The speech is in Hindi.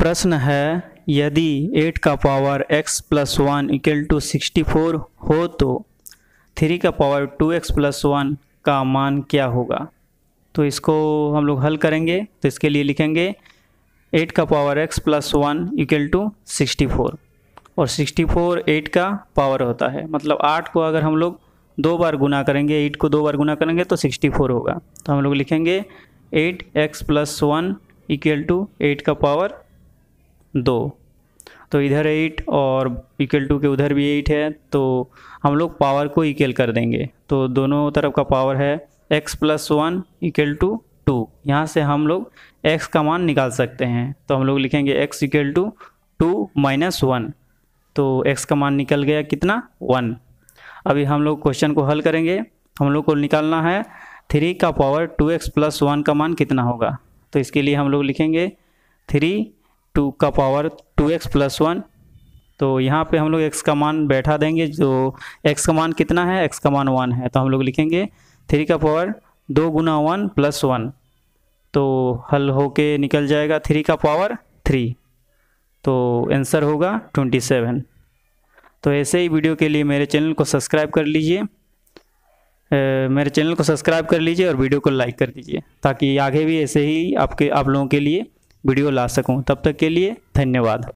प्रश्न है यदि 8 का power x plus one equal to sixty हो तो 3 का power 2x x plus one का मान क्या होगा तो इसको हम लोग हल करेंगे तो इसके लिए लिखेंगे 8 का power x plus one equal to sixty और 64 8 का पावर होता है मतलब 8 को अगर हम लोग दो बार गुना करेंगे 8 को दो बार गुना करेंगे तो 64 होगा तो हम लोग लिखेंगे 8x x plus one equal to eight का पावर दो तो इधर एट और इक्वल टू के उधर भी एट है तो हम लोग पावर को इक्वल कर देंगे तो दोनों तरफ का पावर है x plus one equal to two यहाँ से हम लोग एक्स का मान निकाल सकते हैं तो हम लोग लिखेंगे x equal to two minus one तो एक्स का मान निकल गया कितना वन अभी हम लोग क्वेश्चन को हल करेंगे हम लोग को निकालना है थ्री का power two x plus one का मान कितना होगा तो इसके लिए हम लोग लिखेंगे थ्री टू का power two x plus one तो यहाँ पे हम लोग एक्स का मान बैठा देंगे जो एक्स का मान कितना है एक्स का मान वन है तो हम लोग लिखेंगे थ्री का पावर दो गुना वन प्लस वन तो हल होके निकल जाएगा थ्री का पावर थ्री तो आंसर होगा ट्वेंटी सेवन तो ऐसे ही वीडियो के लिए मेरे चैनल को सब्सक्राइब कर लीजिए मेरे चैनल को सब्सक्राइब कर लीजिए और वीडियो को लाइक कर दीजिए ताकि आगे भी ऐसे ही आपके आप लोगों के लिए वीडियो ला सकूँ तब तक के लिए धन्यवाद